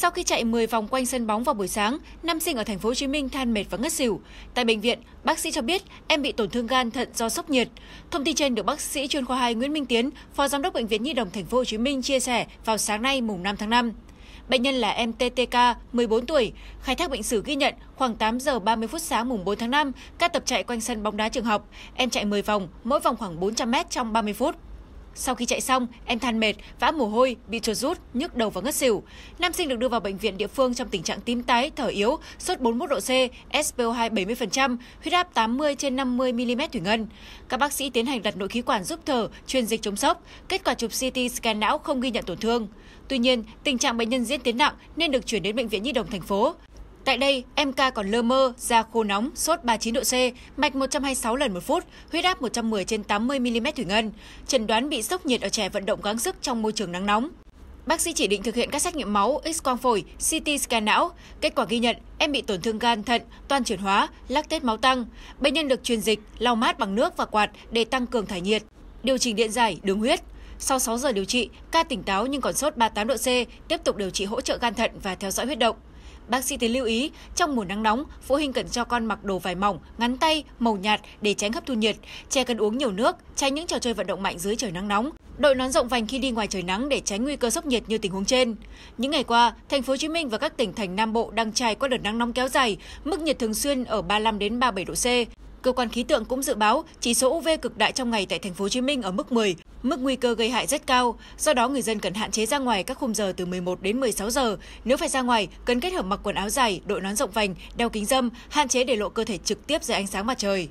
Sau khi chạy 10 vòng quanh sân bóng vào buổi sáng, nam sinh ở thành phố Hồ Chí Minh than mệt và ngất xỉu. Tại bệnh viện, bác sĩ cho biết em bị tổn thương gan thận do sốc nhiệt. Thông tin trên được bác sĩ chuyên khoa 2 Nguyễn Minh Tiến, Phó Giám đốc bệnh viện Nhi đồng thành phố Hồ Chí Minh chia sẻ vào sáng nay mùng 5 tháng 5. Bệnh nhân là em TTK, 14 tuổi. Khai thác bệnh sử ghi nhận khoảng 8 giờ 30 phút sáng mùng 4 tháng 5, các tập chạy quanh sân bóng đá trường học. Em chạy 10 vòng, mỗi vòng khoảng 400 m trong 30 phút. Sau khi chạy xong, em than mệt, vã mồ hôi, bị chuột rút, nhức đầu và ngất xỉu. Nam sinh được đưa vào bệnh viện địa phương trong tình trạng tím tái, thở yếu, sốt 41 độ C, SpO2 70%, huyết áp 80 trên 50 mm thủy ngân. Các bác sĩ tiến hành đặt nội khí quản giúp thở, truyền dịch chống sốc. Kết quả chụp CT scan não không ghi nhận tổn thương. Tuy nhiên, tình trạng bệnh nhân diễn tiến nặng nên được chuyển đến bệnh viện Nhi đồng thành phố. Tại đây, em ca còn lơ mơ, da khô nóng, sốt 39 độ C, mạch 126 lần một phút, huyết áp 110 trên 80 mm thủy ngân, chẩn đoán bị sốc nhiệt ở trẻ vận động gắng sức trong môi trường nắng nóng. Bác sĩ chỉ định thực hiện các xét nghiệm máu, x-quang phổi, CT scan não. Kết quả ghi nhận em bị tổn thương gan, thận, toàn chuyển hóa, lactate máu tăng. Bệnh nhân được truyền dịch, lau mát bằng nước và quạt để tăng cường thải nhiệt. Điều chỉnh điện giải, đường huyết. Sau 6 giờ điều trị, ca tỉnh táo nhưng còn sốt 38 độ C, tiếp tục điều trị hỗ trợ gan thận và theo dõi huyết động. Bác sĩ Tiến lưu ý, trong mùa nắng nóng, phụ huynh cần cho con mặc đồ vải mỏng, ngắn tay, màu nhạt để tránh hấp thu nhiệt. Trẻ cần uống nhiều nước, tránh những trò chơi vận động mạnh dưới trời nắng nóng. Đội nón rộng vành khi đi ngoài trời nắng để tránh nguy cơ sốc nhiệt như tình huống trên. Những ngày qua, thành phố Hồ Chí Minh và các tỉnh thành Nam Bộ đang trải qua đợt nắng nóng kéo dài, mức nhiệt thường xuyên ở 35 đến 37 độ C. Cơ quan khí tượng cũng dự báo chỉ số UV cực đại trong ngày tại thành phố Hồ Chí Minh ở mức 10, mức nguy cơ gây hại rất cao. Do đó người dân cần hạn chế ra ngoài các khung giờ từ 11 đến 16 giờ. Nếu phải ra ngoài, cần kết hợp mặc quần áo dài, đội nón rộng vành, đeo kính râm, hạn chế để lộ cơ thể trực tiếp dưới ánh sáng mặt trời.